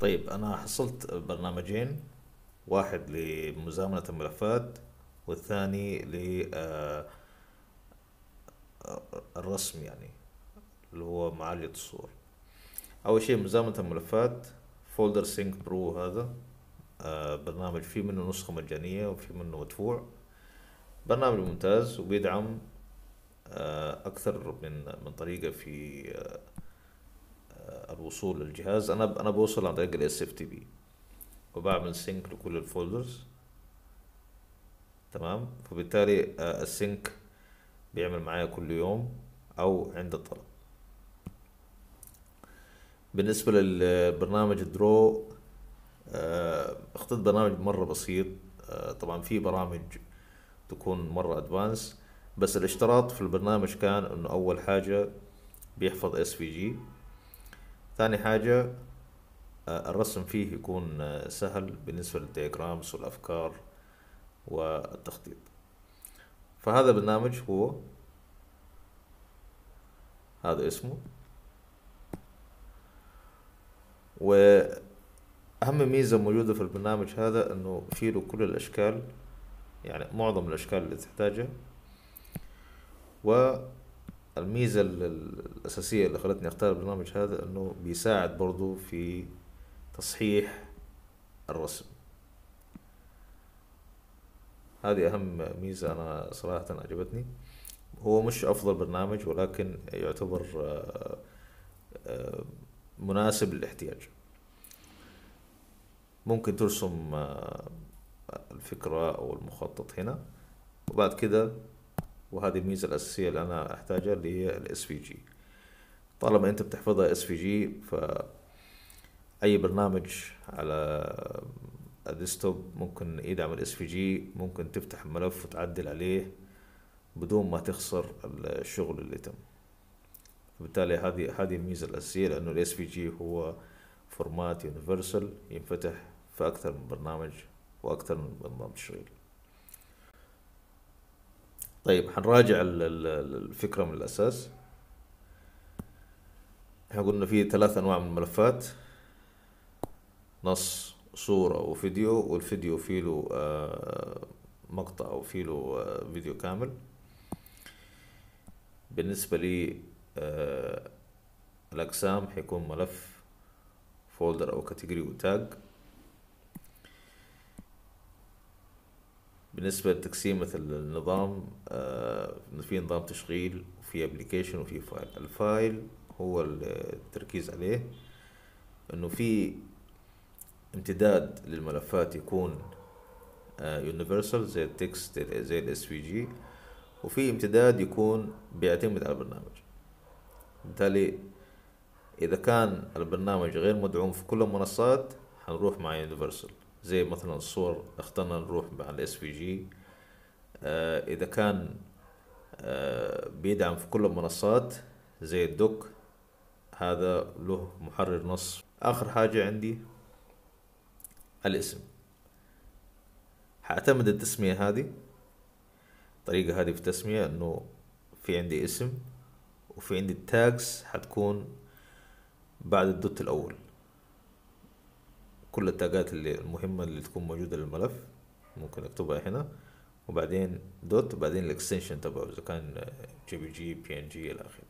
طيب انا حصلت برنامجين واحد لمزامنة الملفات والثاني ل آه، الرسم يعني اللي هو معالجة الصور أول شيء مزامنة الملفات فولدر سينك برو هذا آه، برنامج فيه منه نسخة مجانية وفي منه مدفوع برنامج ممتاز وبيدعم آه، أكثر من من طريقة في الوصول للجهاز انا انا بوصل عن طريق الاس اف تي بي وبعمل سينك لكل الفولدرز تمام فبالتالي آه، السينك بيعمل معايا كل يوم او عند الطلب بالنسبة للبرنامج درو آه، اخترت برنامج مرة بسيط آه، طبعا في برامج تكون مرة ادفانس بس الاشتراط في البرنامج كان انه اول حاجة بيحفظ اس في جي ثاني حاجة آه، الرسم فيه يكون آه، سهل بالنسبة للديجرامز والأفكار والتخطيط فهذا البرنامج هو هذا اسمه وأهم ميزة موجودة في البرنامج هذا أنه فيه له كل الأشكال يعني معظم الأشكال اللي تحتاجها و الميزة الأساسية اللي خلتني أختار البرنامج هذا أنه بيساعد برضو في تصحيح الرسم هذه أهم ميزة أنا صراحة عجبتني هو مش أفضل برنامج ولكن يعتبر آه، آه، مناسب للاحتياج ممكن ترسم آه، الفكرة أو المخطط هنا وبعد كده وهذه الميزه الاساسيه اللي انا احتاجها اللي هي الاس في جي طالما انت بتحفظها اس في جي ف اي برنامج على الديسكتوب ممكن يدعم الاس في جي ممكن تفتح الملف وتعدل عليه بدون ما تخسر الشغل اللي تم بالتالي هذه هذه الميزه الاساسيه لانه الاس في جي هو فورمات يونيفرسال ينفتح في اكثر من برنامج واكثر من نظام تشغيل طيب حنراجع الفكره من الاساس احنا قلنا في ثلاث انواع من الملفات نص صورة وفيديو والفيديو فيه له آه، مقطع او فيه له آه، فيديو كامل بالنسبة لي آه، الاقسام حيكون ملف فولدر او كاتيجوري وتاج بالنسبه لتقسيمه النظام آه، في نظام تشغيل وفي ابلكيشن وفي فايل الفايل هو التركيز عليه انه في امتداد للملفات يكون يونيفرسال آه، زي التكست زي الاس في جي وفي امتداد يكون بيعتمد على البرنامج بالتالي اذا كان البرنامج غير مدعوم في كل المنصات هنروح مع يونيفرسال زي مثلا الصور اخترنا نروح مع الاس آه، في جي اذا كان آه، بيدعم في كل المنصات زي الدوك هذا له محرر نص اخر حاجة عندي الاسم هعتمد التسمية هذه الطريقة هذه في التسمية انه في عندي اسم وفي عندي التاجز حتكون بعد الدوت الاول كل التاجات اللي المهمة اللي تكون موجودة للملف ممكن اكتبها هنا وبعدين دوت وبعدين الاكستنشن تبعه اذا كان جي بي جي بي ان جي الى اخره